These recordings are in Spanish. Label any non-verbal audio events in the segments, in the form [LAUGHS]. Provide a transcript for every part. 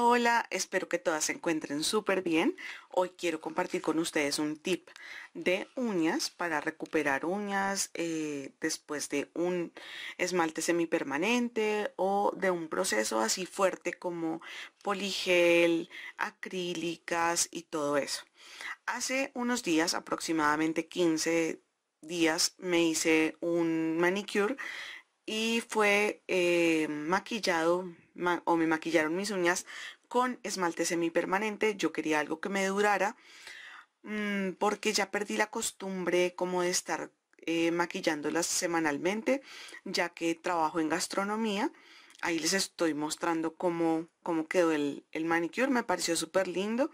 Hola, espero que todas se encuentren súper bien. Hoy quiero compartir con ustedes un tip de uñas para recuperar uñas eh, después de un esmalte semipermanente o de un proceso así fuerte como poligel, acrílicas y todo eso. Hace unos días, aproximadamente 15 días, me hice un manicure y fue eh, maquillado o me maquillaron mis uñas con esmalte semipermanente. Yo quería algo que me durara mm, porque ya perdí la costumbre como de estar eh, maquillándolas semanalmente, ya que trabajo en gastronomía. Ahí les estoy mostrando cómo, cómo quedó el, manicure, me pareció súper lindo.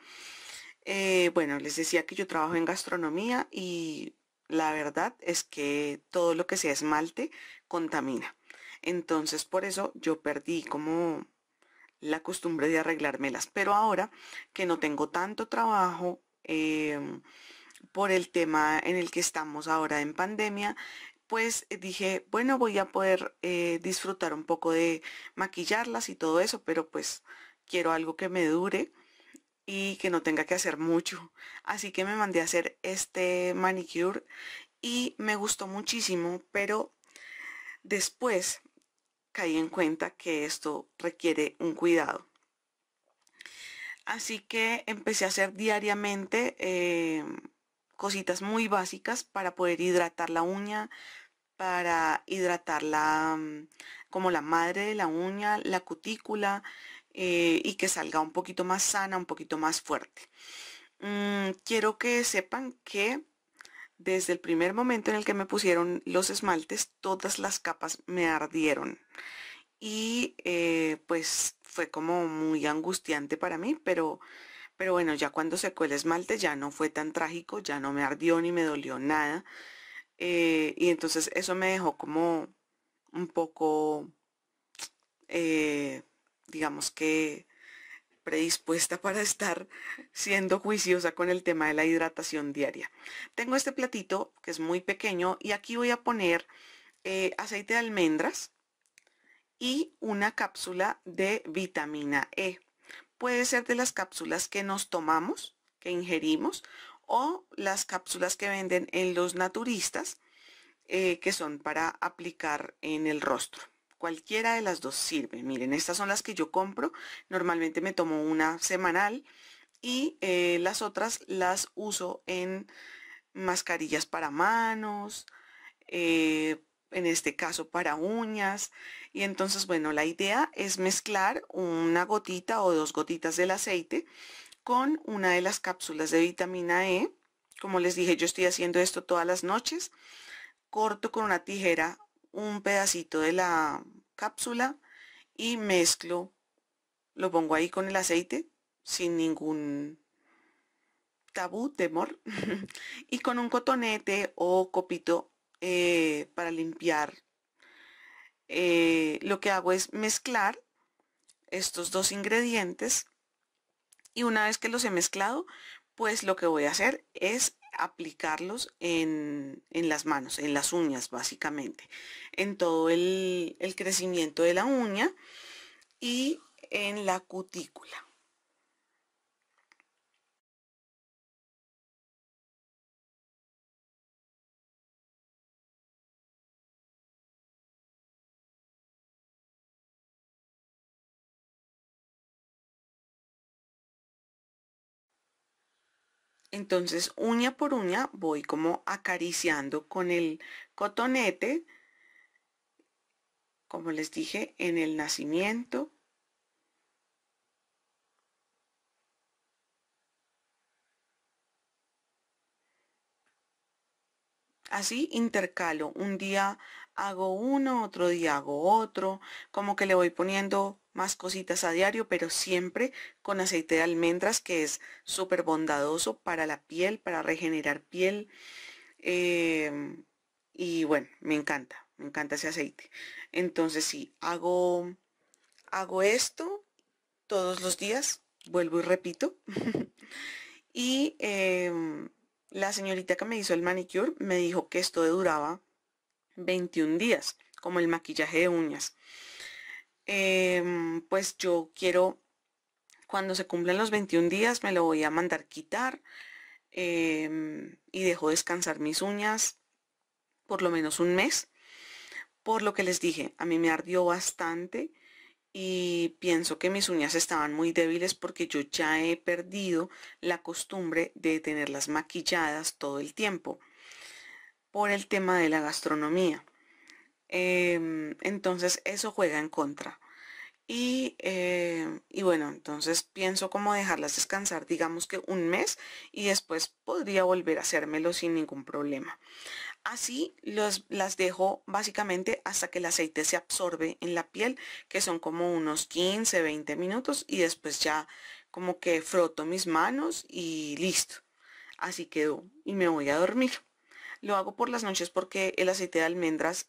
Eh, bueno, les decía que yo trabajo en gastronomía y la verdad es que todo lo que sea esmalte contamina. Entonces por eso yo perdí como la costumbre de arreglármelas. Pero ahora que no tengo tanto trabajo em, por el tema en el que estamos ahora en pandemia, pues eh, dije, bueno, voy a poder eh, disfrutar un poco de maquillarlas y todo eso, pero pues quiero algo que me dure y que no tenga que hacer mucho. Así que me mandé a hacer este manicure y me gustó muchísimo, pero después caí en cuenta que esto requiere un cuidado. Así que empecé a hacer diariamente eh, cositas muy básicas para poder hidratar la uña, para hidratar la, mm, como la madre de la uña, la cutícula, eh, y que salga un poquito más sana, un poquito más fuerte. Mm, quiero que sepan que desde el primer momento en el que me pusieron los esmaltes, todas las capas me ardieron. Y eh, pues fue como muy angustiante para mí, pero, pero bueno, ya cuando secó el esmalte ya no fue tan trágico, ya no me ardió ni me dolió nada. Eh, y entonces eso me dejó como un poco digamos que predispuesta para estar siendo juiciosa con el tema de la hidratación diaria. Tengo este platito que es muy pequeño y aquí voy a poner eh, aceite de almendras y una cápsula de vitamina E. Puede ser de las cápsulas que nos tomamos, que ingerimos, o las cápsulas que venden en los naturistas, eh, que son para aplicar en el rostro. Cualquiera de las dos sirve. Miren, estas son las que yo compro. Normalmente me tomo una semanal y eh, las otras las uso en mascarillas para manos, eh, en este caso para uñas. Y entonces, bueno, la idea es mezclar una gotita o dos gotitas del aceite con una de las cápsulas de vitamina E. Como les dije, yo estoy haciendo esto todas las noches. Corto con una tijera un pedacito de la cápsula y mezclo, lo pongo ahí con el aceite sin ningún tabú, temor, [LAUGHS] y con un cotonete o copito eh, para limpiar. Eh, lo que hago es mezclar estos dos ingredientes y una vez que los he mezclado, pues lo que voy a hacer es aplicarlos en, en, las manos, en las uñas básicamente, en todo el, el crecimiento de la uña y en la cutícula. Entonces, uña por uña voy como acariciando con el cotonete, como les dije, en el nacimiento, Así intercalo, un día hago uno, otro día hago otro, como que le voy poniendo más cositas a diario, pero siempre con aceite de almendras que es súper bondadoso para la piel, para regenerar piel. Em, y bueno, me encanta, me encanta ese aceite. Entonces sí, hago, hago esto todos los días, vuelvo y repito. [LAUGHS] y em, la señorita que me hizo el manicure me dijo que esto duraba 21 días, como el maquillaje de uñas. Em, pues yo quiero, cuando se cumplan los 21 días, me lo voy a mandar quitar em, y dejo descansar mis uñas por lo menos un mes. Por lo que les dije, a mí me ardió bastante y pienso que mis uñas estaban muy débiles porque yo ya he perdido la costumbre de tenerlas maquilladas todo el tiempo por el tema de la gastronomía. Em, entonces eso juega en contra. Y, em, y, bueno, entonces pienso como dejarlas descansar, digamos que un mes, y después podría volver a hacérmelo sin ningún problema. Así las dejo básicamente hasta que el aceite se absorbe en la piel, que son como unos 15, 20 minutos y después ya como que froto mis manos y listo. Así quedó y me voy a dormir. Lo hago por las noches porque el aceite de almendras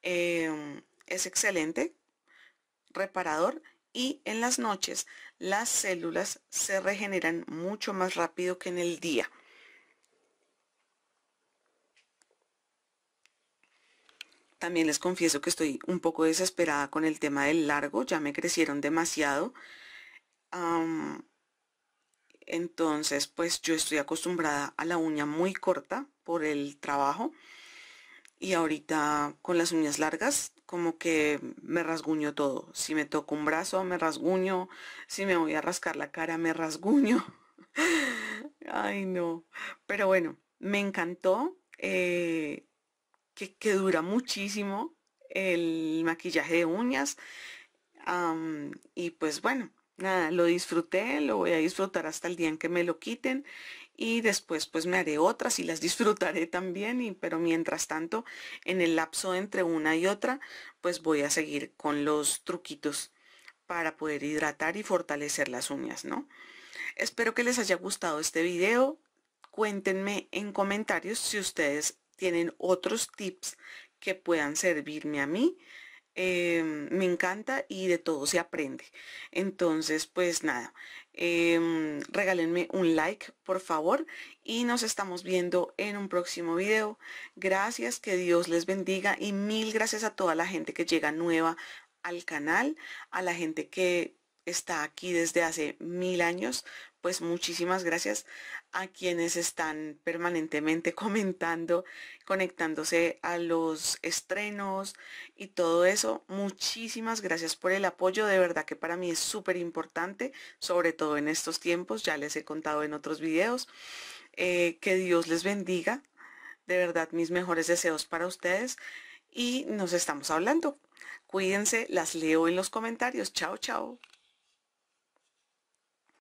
em, es excelente, reparador y en las noches las células se regeneran mucho más rápido que en el día. También les confieso que estoy un poco desesperada con el tema del largo, ya me crecieron demasiado. entonces, pues yo estoy acostumbrada a la uña muy corta por el trabajo. Y ahorita con las uñas largas como que me rasguño todo. Si me toco un brazo, me rasguño. Si me voy a rascar la cara, me rasguño. [LAUGHS] Ay, no. Pero bueno, me encantó. Eh, que, dura muchísimo el maquillaje de uñas. y pues bueno, nada, lo disfruté, lo voy a disfrutar hasta el día en que me lo quiten y después pues me haré otras y las [LAUGHS] disfrutaré también, y, pero mientras tanto, en el lapso entre una y otra, pues voy a seguir con los truquitos para poder hidratar y fortalecer las uñas, ¿no? Espero que les haya gustado este video. Cuéntenme en comentarios si ustedes tienen otros tips que puedan servirme a mí. Em, me encanta y de todo se aprende. Entonces, pues nada, em, regálenme un like, por favor, y nos estamos viendo en un próximo video. Gracias, que Dios les bendiga y mil gracias a toda la gente que llega nueva al canal, a la gente que está aquí desde hace mil años pues muchísimas gracias a quienes están permanentemente [LAUGHS] comentando, conectándose a los estrenos y todo eso. Muchísimas gracias por el apoyo, de verdad que para mí es súper importante, sobre todo en estos tiempos, ya les he contado en otros videos. Eh, que Dios les bendiga, de verdad mis mejores deseos para ustedes y nos estamos hablando. Cuídense, las leo en los comentarios. Chao, chao.